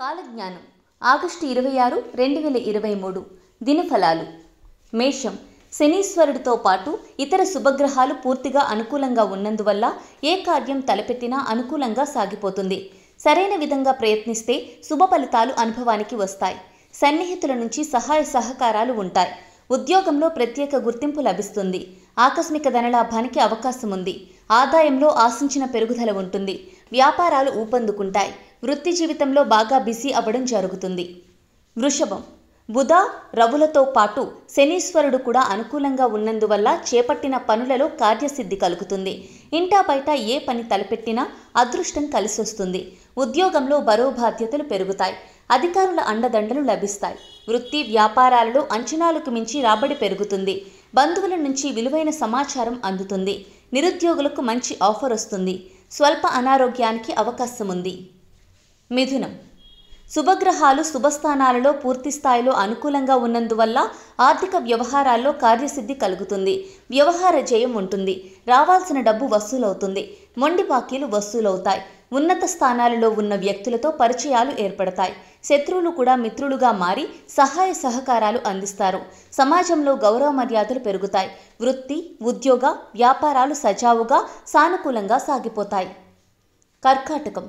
కాలజ్ఞానం ఆగస్టు ఇరవై ఆరు రెండు వేల ఇరవై మూడు దినఫలాలు మేషం శనీశ్వరుడితో పాటు ఇతర శుభగ్రహాలు పూర్తిగా అనుకూలంగా ఉన్నందువల్ల ఏ కార్యం తలపెట్టినా అనుకూలంగా సాగిపోతుంది సరైన విధంగా ప్రయత్నిస్తే శుభ ఫలితాలు అనుభవానికి వస్తాయి సన్నిహితుల నుంచి సహాయ సహకారాలు ఉంటాయి ఉద్యోగంలో ప్రత్యేక గుర్తింపు లభిస్తుంది ఆకస్మిక ధనలాభానికి అవకాశం ఉంది ఆదాయంలో ఆశించిన పెరుగుదల ఉంటుంది వ్యాపారాలు ఊపందుకుంటాయి వృత్తి జీవితంలో బాగా బిజీ అవ్వడం జరుగుతుంది వృషభం బుధ రవులతో పాటు శనీశ్వరుడు కూడా అనుకూలంగా ఉన్నందువల్ల చేపట్టిన పనులలో కార్యసిద్ధి కలుగుతుంది ఇంటా బయట ఏ పని తలపెట్టినా అదృష్టం కలిసొస్తుంది ఉద్యోగంలో బరువు బాధ్యతలు పెరుగుతాయి అధికారుల అండదండలు లభిస్తాయి వృత్తి వ్యాపారాలలో అంచనాలకు మించి రాబడి పెరుగుతుంది బంధువుల నుంచి విలువైన సమాచారం అందుతుంది నిరుద్యోగులకు మంచి ఆఫర్ వస్తుంది స్వల్ప అనారోగ్యానికి అవకాశం ఉంది మిథునం శుభగ్రహాలు శుభస్థానాలలో పూర్తి స్థాయిలో అనుకూలంగా ఉన్నందువల్ల ఆర్థిక వ్యవహారాల్లో కార్యసిద్ధి కలుగుతుంది వ్యవహార జయం ఉంటుంది రావాల్సిన డబ్బు వసూలవుతుంది మొండి బాకీలు వసూలవుతాయి ఉన్నత స్థానాలలో ఉన్న వ్యక్తులతో పరిచయాలు ఏర్పడతాయి శత్రువులు కూడా మిత్రులుగా మారి సహాయ సహకారాలు అందిస్తారు సమాజంలో గౌరవ మర్యాదలు పెరుగుతాయి వృత్తి ఉద్యోగ వ్యాపారాలు సజావుగా సానుకూలంగా సాగిపోతాయి కర్కాటకం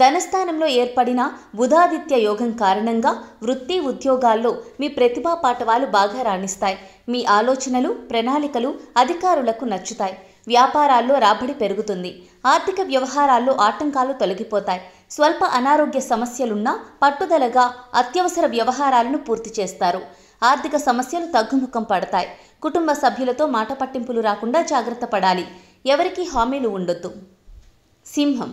ధనస్థానంలో ఏర్పడిన బుధాదిత్య యోగం కారణంగా వృత్తి ఉద్యోగాల్లో మీ ప్రతిభా పాఠవాలు బాగా రాణిస్తాయి మీ ఆలోచనలు ప్రణాళికలు అధికారులకు నచ్చుతాయి వ్యాపారాల్లో రాబడి పెరుగుతుంది ఆర్థిక వ్యవహారాల్లో ఆటంకాలు తొలగిపోతాయి స్వల్ప అనారోగ్య సమస్యలున్నా పట్టుదలగా అత్యవసర వ్యవహారాలను పూర్తి చేస్తారు ఆర్థిక సమస్యలు తగ్గుముఖం పడతాయి కుటుంబ సభ్యులతో మాట పట్టింపులు రాకుండా జాగ్రత్త పడాలి ఎవరికీ హామీలు ఉండొద్దు సింహం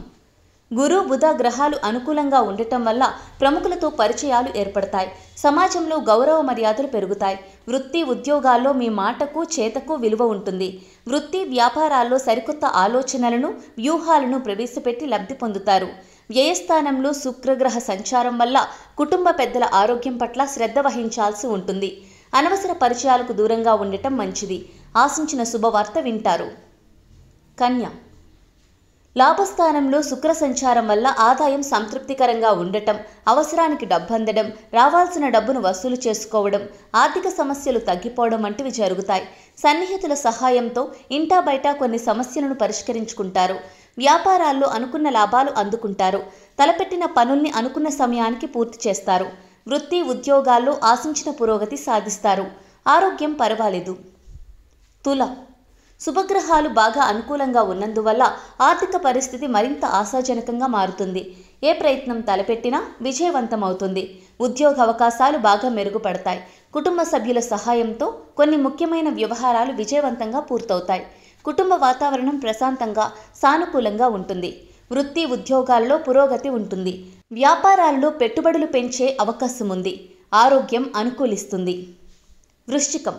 గురు బుధ గ్రహాలు అనుకూలంగా ఉండటం వల్ల ప్రముఖులతో పరిచయాలు ఏర్పడతాయి సమాజంలో గౌరవ మర్యాదలు పెరుగుతాయి వృత్తి ఉద్యోగాల్లో మీ మాటకు చేతకు విలువ ఉంటుంది వృత్తి వ్యాపారాల్లో సరికొత్త ఆలోచనలను వ్యూహాలను ప్రవేశపెట్టి లబ్ధి పొందుతారు వ్యయస్థానంలో శుక్రగ్రహ సంచారం వల్ల కుటుంబ పెద్దల ఆరోగ్యం పట్ల శ్రద్ధ వహించాల్సి ఉంటుంది అనవసర పరిచయాలకు దూరంగా ఉండటం మంచిది ఆశించిన శుభవార్త వింటారు కన్య లాభస్థానంలో శుక్ర సంచారం వల్ల ఆదాయం సంతృప్తికరంగా ఉండటం అవసరానికి డబ్బందడం రావాల్సిన డబ్బును వసూలు చేసుకోవడం ఆర్థిక సమస్యలు తగ్గిపోవడం వంటివి జరుగుతాయి సన్నిహితుల సహాయంతో ఇంటా బయట కొన్ని సమస్యలను పరిష్కరించుకుంటారు వ్యాపారాల్లో అనుకున్న లాభాలు అందుకుంటారు తలపెట్టిన పనుల్ని అనుకున్న సమయానికి పూర్తి చేస్తారు వృత్తి ఉద్యోగాల్లో ఆశించిన పురోగతి సాధిస్తారు ఆరోగ్యం పర్వాలేదు తుల శుభగ్రహాలు బాగా అనుకూలంగా ఉన్నందువల్ల ఆర్థిక పరిస్థితి మరింత ఆశాజనకంగా మారుతుంది ఏ ప్రయత్నం తలపెట్టినా విజయవంతమవుతుంది ఉద్యోగ అవకాశాలు బాగా మెరుగుపడతాయి కుటుంబ సభ్యుల సహాయంతో కొన్ని ముఖ్యమైన వ్యవహారాలు విజయవంతంగా పూర్తవుతాయి కుటుంబ వాతావరణం ప్రశాంతంగా సానుకూలంగా ఉంటుంది వృత్తి ఉద్యోగాల్లో పురోగతి ఉంటుంది వ్యాపారాల్లో పెట్టుబడులు పెంచే అవకాశం ఉంది ఆరోగ్యం అనుకూలిస్తుంది వృశ్చికం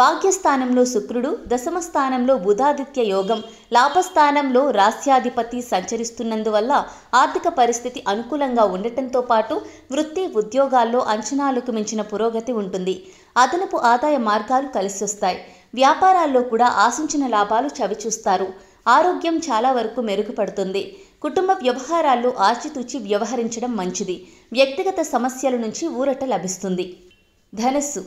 భాగ్యస్థానంలో శుక్రుడు దశమ స్థానంలో బుధాదిత్య యోగం లాభస్థానంలో రాస్యాధిపతి సంచరిస్తున్నందువల్ల ఆర్థిక పరిస్థితి అనుకూలంగా ఉండటంతో పాటు వృత్తి ఉద్యోగాల్లో అంచనాలకు మించిన పురోగతి ఉంటుంది అదనపు ఆదాయ మార్గాలు కలిసొస్తాయి వ్యాపారాల్లో కూడా ఆశించిన లాభాలు చవిచూస్తారు ఆరోగ్యం చాలా వరకు మెరుగుపడుతుంది కుటుంబ వ్యవహారాల్లో ఆచితూచి వ్యవహరించడం మంచిది వ్యక్తిగత సమస్యల నుంచి ఊరట లభిస్తుంది ధనస్సు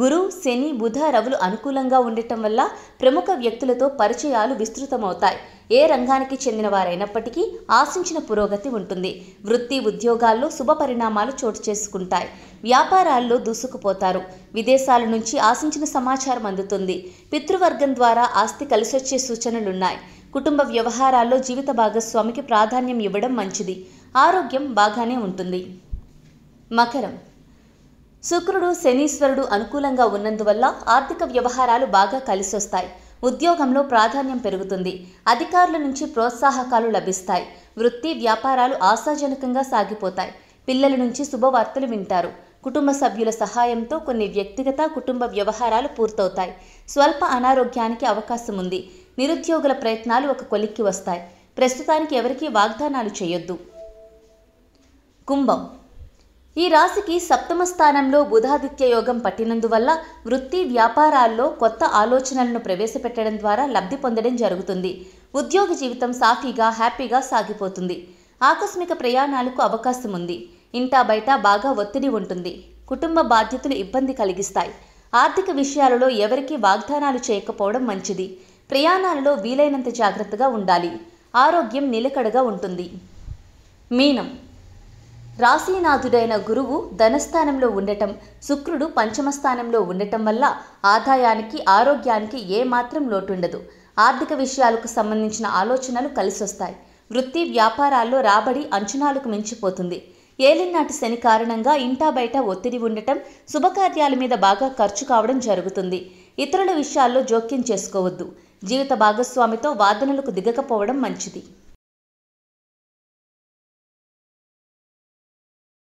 గురు శని బుధ రవులు అనుకూలంగా ఉండటం వల్ల ప్రముఖ వ్యక్తులతో పరిచయాలు విస్తృతమవుతాయి ఏ రంగానికి చెందిన వారైనప్పటికీ ఆశించిన పురోగతి ఉంటుంది వృత్తి ఉద్యోగాల్లో శుభ పరిణామాలు చోటు చేసుకుంటాయి వ్యాపారాల్లో దూసుకుపోతారు విదేశాల నుంచి ఆశించిన సమాచారం అందుతుంది పితృవర్గం ద్వారా ఆస్తి కలిసొచ్చే సూచనలున్నాయి కుటుంబ వ్యవహారాల్లో జీవిత భాగస్వామికి ప్రాధాన్యం ఇవ్వడం మంచిది ఆరోగ్యం బాగానే ఉంటుంది మకరం శుక్రుడు శనీశ్వరుడు అనుకూలంగా ఉన్నందువల్ల ఆర్థిక వ్యవహారాలు బాగా కలిసొస్తాయి ఉద్యోగంలో ప్రాధాన్యం పెరుగుతుంది అధికారుల నుంచి ప్రోత్సాహకాలు లభిస్తాయి వృత్తి వ్యాపారాలు ఆశాజనకంగా సాగిపోతాయి పిల్లల నుంచి శుభవార్తలు వింటారు కుటుంబ సభ్యుల సహాయంతో కొన్ని వ్యక్తిగత కుటుంబ వ్యవహారాలు పూర్తవుతాయి స్వల్ప అనారోగ్యానికి అవకాశం ఉంది నిరుద్యోగుల ప్రయత్నాలు ఒక కొలిక్కి వస్తాయి ప్రస్తుతానికి ఎవరికీ వాగ్దానాలు చేయొద్దు కుంభం ఈ రాశికి సప్తమ స్థానంలో బుధాదిత్య యోగం పట్టినందువల్ల వృత్తి వ్యాపారాల్లో కొత్త ఆలోచనలను ప్రవేశపెట్టడం ద్వారా లబ్ధి పొందడం జరుగుతుంది ఉద్యోగ జీవితం సాఫీగా హ్యాపీగా సాగిపోతుంది ఆకస్మిక ప్రయాణాలకు అవకాశం ఉంది ఇంటా బయట బాగా ఒత్తిడి ఉంటుంది కుటుంబ బాధ్యతలు ఇబ్బంది కలిగిస్తాయి ఆర్థిక విషయాలలో ఎవరికీ వాగ్దానాలు చేయకపోవడం మంచిది ప్రయాణాలలో వీలైనంత జాగ్రత్తగా ఉండాలి ఆరోగ్యం నిలకడగా ఉంటుంది మీనం రాశీనాథుడైన గురువు ధనస్థానంలో ఉండటం శుక్రుడు పంచమస్థానంలో ఉండటం వల్ల ఆదాయానికి ఆరోగ్యానికి ఏమాత్రం లోటుండదు ఆర్థిక విషయాలకు సంబంధించిన ఆలోచనలు కలిసొస్తాయి వృత్తి వ్యాపారాల్లో రాబడి అంచనాలకు మించిపోతుంది ఏలినాటి శని కారణంగా ఇంటా బయట ఒత్తిడి ఉండటం శుభకార్యాల మీద బాగా ఖర్చు కావడం జరుగుతుంది ఇతరుల విషయాల్లో జోక్యం చేసుకోవద్దు జీవిత భాగస్వామితో వాదనలకు దిగకపోవడం మంచిది